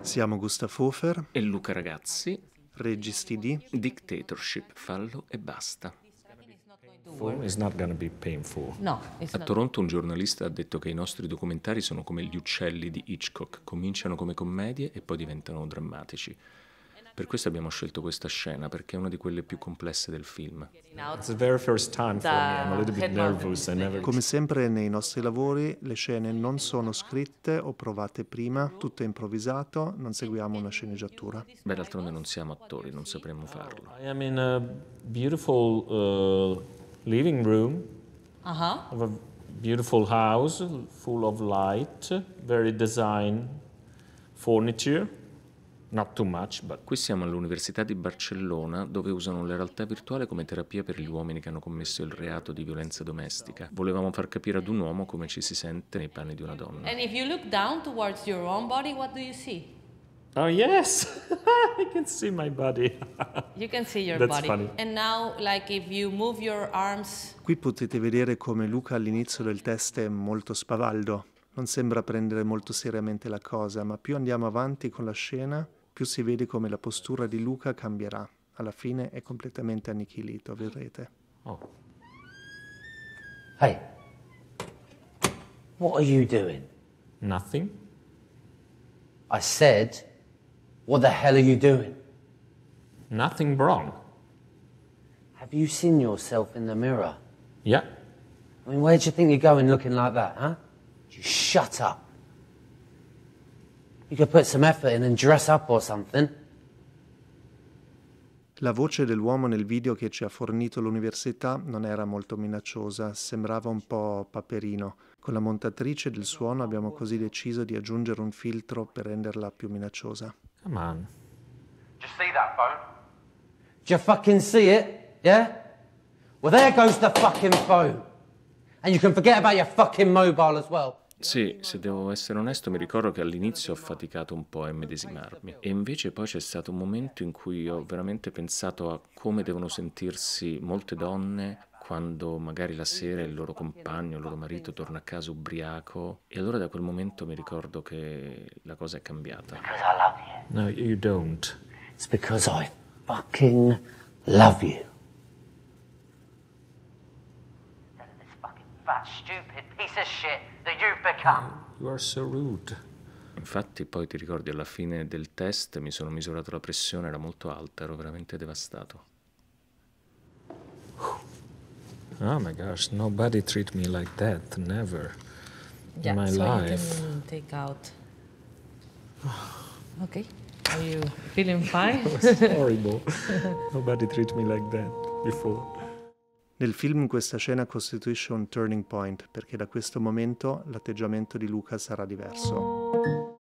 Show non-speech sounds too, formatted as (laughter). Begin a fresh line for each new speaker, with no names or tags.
Siamo Gustav Hofer e Luca Ragazzi, registi di Dictatorship, fallo e basta.
a Toronto un giornalista ha detto che i nostri documentari sono come gli uccelli di Hitchcock, cominciano come commedie e poi diventano drammatici. Per questo abbiamo scelto questa scena, perché è una di quelle più complesse del film. Come
sempre nei nostri lavori, le scene non sono scritte o provate prima, tutto è improvvisato, non seguiamo una sceneggiatura. Beh, d'altronde non siamo attori, non sapremmo farlo.
I in a beautiful uh, living room uh-huh. of a beautiful house full of light, very design furniture. Much, but... Qui siamo all'Università di Barcellona dove usano la realtà virtuale come terapia per gli uomini che hanno commesso il reato di violenza domestica. Volevamo far capire ad un uomo come ci si sente nei panni di una donna.
And if you look down towards your own body, what do you see?
Oh yes, (laughs) I can see my body.
(laughs) you can see your That's body. Funny. And now like if you move your arms. Qui potete vedere come Luca all'inizio del test è molto spavaldo. Non sembra prendere molto seriamente la cosa, ma più andiamo avanti con la scena, più si vede come la postura di Luca cambierà. Alla fine è completamente annichilito, vedrete. Oh. Hey.
What are you doing? Nothing. I said, what the hell are you doing? Nothing wrong.
Have you seen yourself in the mirror? Yeah. I mean, where do you think you're going looking like that, huh? You shut up. You could put some effort in and dress up or something. La voce dell'uomo nel video che ci ha fornito l'università non era molto minacciosa, sembrava un po' paperino. Con la montatrice del suono abbiamo così deciso di aggiungere un filtro per renderla più minacciosa. Come on. Did you see that phone? Did you fucking see it? Yeah? Well, there goes the fucking phone. And you can forget about your fucking mobile as well.
Sì, se devo essere onesto, mi ricordo che all'inizio ho faticato un po' a immedesimarmi e invece poi c'è stato un momento in cui ho veramente pensato a come devono sentirsi molte donne quando magari la sera il loro compagno, il loro marito torna a casa ubriaco e allora da quel momento mi ricordo che la cosa è cambiata. Perché ti No, non lo fai. È perché ti love That stupid piece of shit that you've become. Eh, you are so rude. Infatti poi ti ricordi alla fine del test mi sono misurato la pressione, era molto alta, ero veramente devastato. Oh my gosh, nobody treat me like that, never. Yeah, in my so life. You can take out. (sighs) Okay. Are you feeling (laughs) fine? that was horrible. (laughs)
nobody treat me like that before. Nel film questa scena costituisce un turning point perché da questo momento l'atteggiamento di Luca sarà diverso.